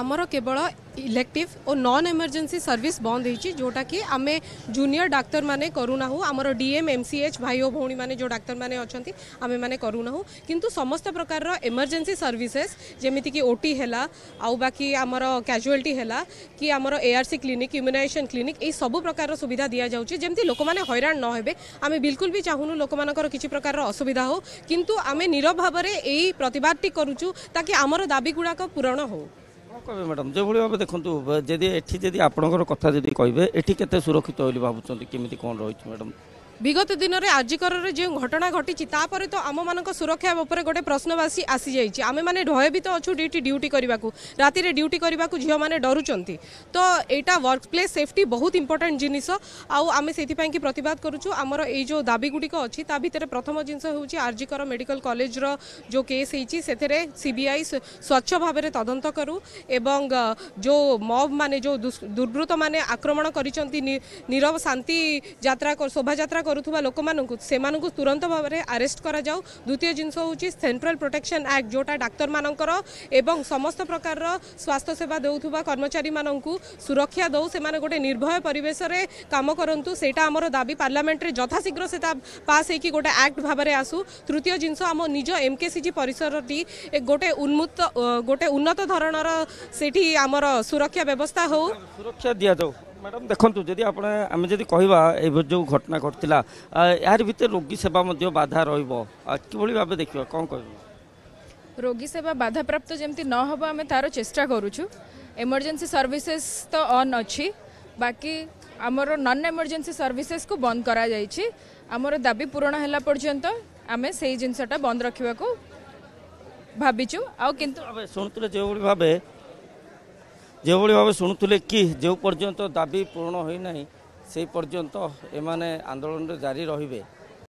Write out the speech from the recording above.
ଆମର କେବଳ ଇଲେକ୍ଟିଭ୍ ଓ ନନ୍ ଏମର୍ଜେନ୍ସି ସର୍ଭିସ୍ ବନ୍ଦ ହେଇଛି ଯେଉଁଟାକି ଆମେ ଜୁନିୟର ଡାକ୍ତରମାନେ କରୁନାହୁଁ ଆମର ଡିଏମ୍ ଏମ୍ ସି ଏଚ୍ ଭାଇ ଓ ଭଉଣୀମାନେ ଯେଉଁ ଡାକ୍ତରମାନେ ଅଛନ୍ତି ଆମେମାନେ କରୁନାହୁଁ କିନ୍ତୁ ସମସ୍ତ ପ୍ରକାରର ଏମର୍ଜେନ୍ସି ସର୍ଭିସେସ୍ ଯେମିତିକି ଓଟି ହେଲା ଆଉ ବାକି ଆମର କ୍ୟାଜୁଆଲିଟି ହେଲା କି ଆମର ଏଆର୍ସି କ୍ଲିନିକ୍ ଇମ୍ୟୁନାଇଜେସନ୍ କ୍ଲିନିକ୍ ଏହି ସବୁ ପ୍ରକାରର ସୁବିଧା ଦିଆଯାଉଛି ଯେମିତି ଲୋକମାନେ ହଇରାଣ ନ ହେବେ ଆମେ ବିଲକୁଲ ବି ଚାହୁଁନୁ ଲୋକମାନଙ୍କର କିଛି ପ୍ରକାରର ଅସୁବିଧା ହେଉ କିନ୍ତୁ ଆମେ ନିରବ ଭାବରେ ଏହି ପ୍ରତିବାଦଟି କରୁଛୁ ତାକି ଆମର ଦାବିଗୁଡ଼ାକ ପୂରଣ ହେଉ କହିବେ ମ୍ୟାଡ଼ାମ୍ ଯେଭଳି ଭାବେ ଦେଖନ୍ତୁ ଯଦି ଏଠି ଯଦି ଆପଣଙ୍କର କଥା ଯଦି କହିବେ ଏଠି କେତେ ସୁରକ୍ଷିତ ବୋଲି ଭାବୁଛନ୍ତି କେମିତି କ'ଣ ରହିଛି ମ୍ୟାଡ଼ାମ୍ ବିଗତ ଦିନରେ ଆର୍ଜିକରରେ ଯେଉଁ ଘଟଣା ଘଟିଛି ତାପରେ ତ ଆମମାନଙ୍କ ସୁରକ୍ଷା ଉପରେ ଗୋଟେ ପ୍ରଶ୍ନବାସୀ ଆସିଯାଇଛି ଆମେମାନେ ଭୟଭୀତ ଅଛୁ ଏଠି ଡ୍ୟୁଟି କରିବାକୁ ରାତିରେ ଡ୍ୟୁଟି କରିବାକୁ ଝିଅମାନେ ଡରୁଛନ୍ତି ତ ଏଇଟା ୱାର୍କ ପ୍ଲେସ୍ ସେଫ୍ଟି ବହୁତ ଇମ୍ପୋର୍ଟାଣ୍ଟ ଜିନିଷ ଆଉ ଆମେ ସେଥିପାଇଁକି ପ୍ରତିବାଦ କରୁଛୁ ଆମର ଏଇ ଯେଉଁ ଦାବିଗୁଡ଼ିକ ଅଛି ତା ଭିତରେ ପ୍ରଥମ ଜିନିଷ ହେଉଛି ଆର୍ଜିକର ମେଡ଼ିକାଲ କଲେଜର ଯେଉଁ କେସ୍ ହେଇଛି ସେଥିରେ ସିବିଆଇ ସ୍ୱଚ୍ଛ ଭାବରେ ତଦନ୍ତ କରୁ ଏବଂ ଯେଉଁ ମବ୍ ମାନେ ଯେଉଁ ଦୁର୍ବୃତ୍ତମାନେ ଆକ୍ରମଣ କରିଛନ୍ତି ନିରବ ଶାନ୍ତି ଯାତ୍ରା ଶୋଭାଯାତ୍ରା କରୁଥିବା ଲୋକମାନଙ୍କୁ ସେମାନଙ୍କୁ ତୁରନ୍ତ ଭାବରେ ଆରେଷ୍ଟ କରାଯାଉ ଦ୍ୱିତୀୟ ଜିନିଷ ହେଉଛି ସେଣ୍ଟ୍ରାଲ ପ୍ରୋଟେକ୍ସନ୍ ଆକ୍ଟ ଯେଉଁଟା ଡାକ୍ତରମାନଙ୍କର ଏବଂ ସମସ୍ତ ପ୍ରକାରର ସ୍ୱାସ୍ଥ୍ୟ ସେବା ଦେଉଥିବା କର୍ମଚାରୀମାନଙ୍କୁ ସୁରକ୍ଷା ଦେଉ ସେମାନେ ଗୋଟେ ନିର୍ଭୟ ପରିବେଶରେ କାମ କରନ୍ତୁ ସେଇଟା ଆମର ଦାବି ପାର୍ଲାମେଣ୍ଟରେ ଯଥାଶୀଘ୍ର ସେଟା ପାସ୍ ହେଇକି ଗୋଟେ ଆକ୍ଟ ଭାବରେ ଆସୁ ତୃତୀୟ ଜିନିଷ ଆମ ନିଜ ଏମ୍କେସିଜି ପରିସରଟି ଗୋଟେ ଉନ୍ମୁକ୍ତ ଗୋଟେ ଉନ୍ନତ ଧରଣର ସେଠି ଆମର ସୁରକ୍ଷା ବ୍ୟବସ୍ଥା ହେଉ ସୁରକ୍ଷା ଦିଆଯାଉ ম্যাডাম দেখুন যদি আপনার আমি যদি কহবা এই যে ঘটনা ঘটলা এর ভিতরে রোগী সেবা মধ্যে বাধা রহব কিভাবে ভাবে দেখ রোগী সেবা বাধাপ্রাপ্ত যেমতি ন হব আমি তার চেষ্টা করুছু এমর্জেন্সি সর্ভিসেস তো অন অছি আমার নন এমর্জেন্সি সর্ভিসেস কু বন্ধ করা যাই আমার দাবি পূরণ হেলা পর্যন্ত আমি সেই জিনিসটা বন্ধ রাখবাকু ভাবিছু আপনি শুনে যেভাবে ভাবে যেভাবে ভাবে শুণুলে কি যে পর্যন্ত দাবি পূরণ হয়ে না সেই পর্যন্ত এমানে আন্দোলন জারি রহবে